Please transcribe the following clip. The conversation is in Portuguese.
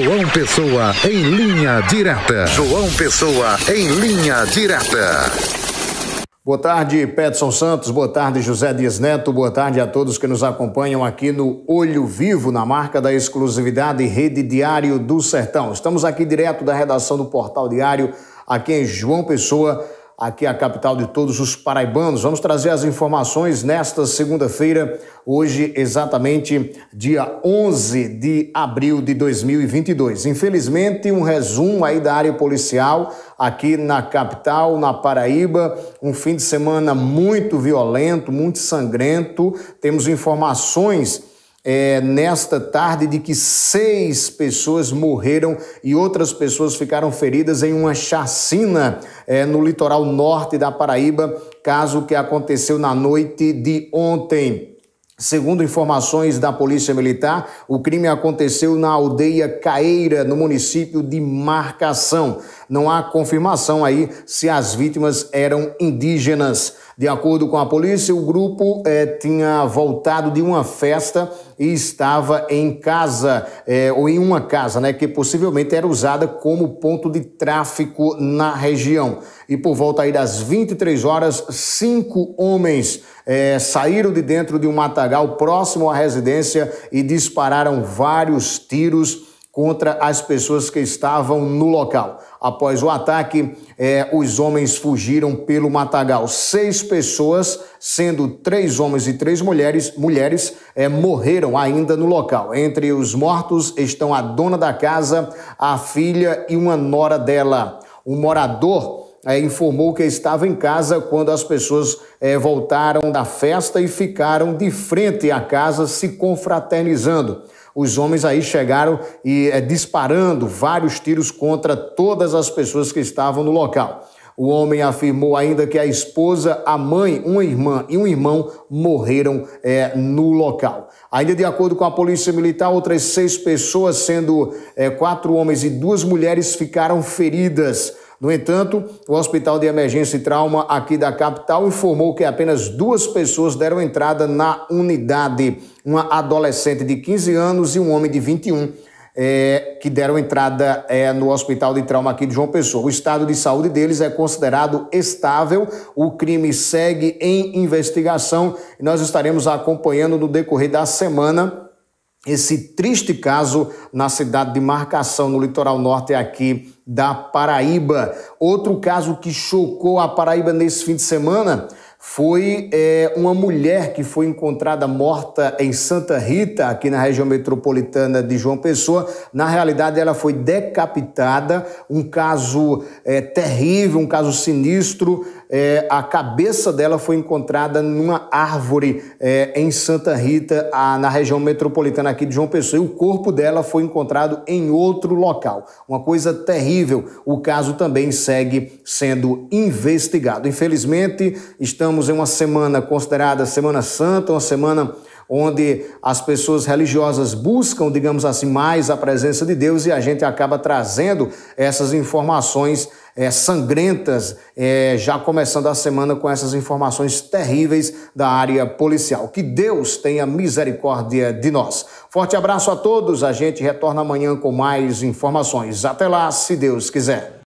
João Pessoa em linha direta. João Pessoa em linha direta. Boa tarde, Peterson Santos. Boa tarde, José Dias Neto. Boa tarde a todos que nos acompanham aqui no Olho Vivo, na marca da exclusividade Rede Diário do Sertão. Estamos aqui direto da redação do Portal Diário, aqui em João Pessoa aqui é a capital de todos os paraibanos. Vamos trazer as informações nesta segunda-feira, hoje exatamente dia 11 de abril de 2022. Infelizmente, um resumo aí da área policial aqui na capital, na Paraíba, um fim de semana muito violento, muito sangrento. Temos informações é, nesta tarde de que seis pessoas morreram e outras pessoas ficaram feridas em uma chacina é, no litoral norte da Paraíba, caso que aconteceu na noite de ontem. Segundo informações da Polícia Militar, o crime aconteceu na aldeia Caeira, no município de Marcação. Não há confirmação aí se as vítimas eram indígenas. De acordo com a polícia, o grupo é, tinha voltado de uma festa e estava em casa, é, ou em uma casa, né, que possivelmente era usada como ponto de tráfico na região. E por volta aí das 23 horas, cinco homens é, saíram de dentro de um matagal próximo à residência e dispararam vários tiros contra as pessoas que estavam no local. Após o ataque, é, os homens fugiram pelo matagal. Seis pessoas, sendo três homens e três mulheres, mulheres é, morreram ainda no local. Entre os mortos estão a dona da casa, a filha e uma nora dela. O morador é, informou que estava em casa quando as pessoas é, voltaram da festa e ficaram de frente à casa se confraternizando. Os homens aí chegaram e é, disparando vários tiros contra todas as pessoas que estavam no local. O homem afirmou ainda que a esposa, a mãe, uma irmã e um irmão morreram é, no local. Ainda de acordo com a polícia militar, outras seis pessoas, sendo é, quatro homens e duas mulheres, ficaram feridas. No entanto, o Hospital de Emergência e Trauma aqui da capital informou que apenas duas pessoas deram entrada na unidade: uma adolescente de 15 anos e um homem de 21. É, eh, que deram entrada é, no Hospital de Trauma aqui de João Pessoa. O estado de saúde deles é considerado estável, o crime segue em investigação e nós estaremos acompanhando no decorrer da semana esse triste caso na cidade de Marcação, no litoral norte aqui da Paraíba. Outro caso que chocou a Paraíba nesse fim de semana foi é, uma mulher que foi encontrada morta em Santa Rita, aqui na região metropolitana de João Pessoa. Na realidade, ela foi decapitada. Um caso é, terrível, um caso sinistro é, a cabeça dela foi encontrada numa árvore é, em Santa Rita, a, na região metropolitana aqui de João Pessoa, e o corpo dela foi encontrado em outro local. Uma coisa terrível. O caso também segue sendo investigado. Infelizmente, estamos em uma semana considerada Semana Santa, uma semana onde as pessoas religiosas buscam, digamos assim, mais a presença de Deus e a gente acaba trazendo essas informações é, sangrentas, é, já começando a semana com essas informações terríveis da área policial. Que Deus tenha misericórdia de nós. Forte abraço a todos, a gente retorna amanhã com mais informações. Até lá, se Deus quiser.